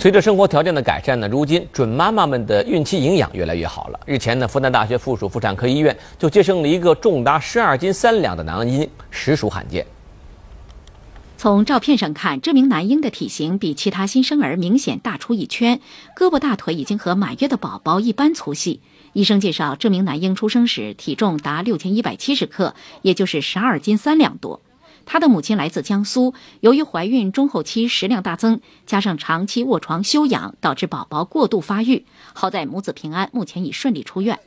随着生活条件的改善呢，如今准妈妈们的孕期营养越来越好了。日前呢，复旦大学附属妇产科医院就接生了一个重达十二斤三两的男婴，实属罕见。从照片上看，这名男婴的体型比其他新生儿明显大出一圈，胳膊、大腿已经和满月的宝宝一般粗细。医生介绍，这名男婴出生时体重达六千一百七十克，也就是十二斤三两多。她的母亲来自江苏，由于怀孕中后期食量大增，加上长期卧床休养，导致宝宝过度发育。好在母子平安，目前已顺利出院。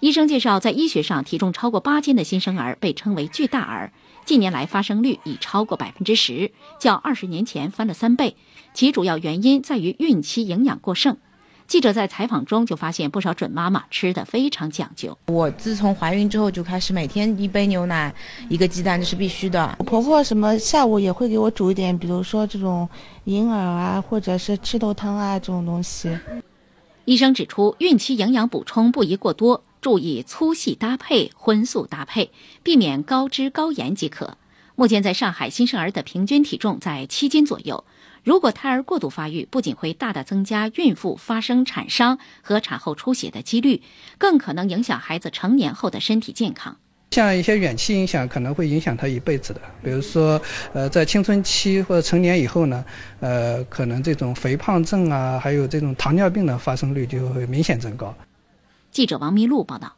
医生介绍，在医学上，体重超过八斤的新生儿被称为巨大儿，近年来发生率已超过百分之十，较二十年前翻了三倍。其主要原因在于孕期营养过剩。记者在采访中就发现，不少准妈妈吃的非常讲究。我自从怀孕之后，就开始每天一杯牛奶、一个鸡蛋，这是必须的。婆婆什么下午也会给我煮一点，比如说这种银耳啊，或者是赤豆汤啊这种东西。医生指出，孕期营养补充不宜过多，注意粗细搭配、荤素搭配，避免高脂高盐即可。目前，在上海新生儿的平均体重在七斤左右。如果胎儿过度发育，不仅会大大增加孕妇发生产伤和产后出血的几率，更可能影响孩子成年后的身体健康。像一些远期影响，可能会影响他一辈子的，比如说，呃，在青春期或者成年以后呢，呃，可能这种肥胖症啊，还有这种糖尿病的发生率就会明显增高。记者王迷路报道。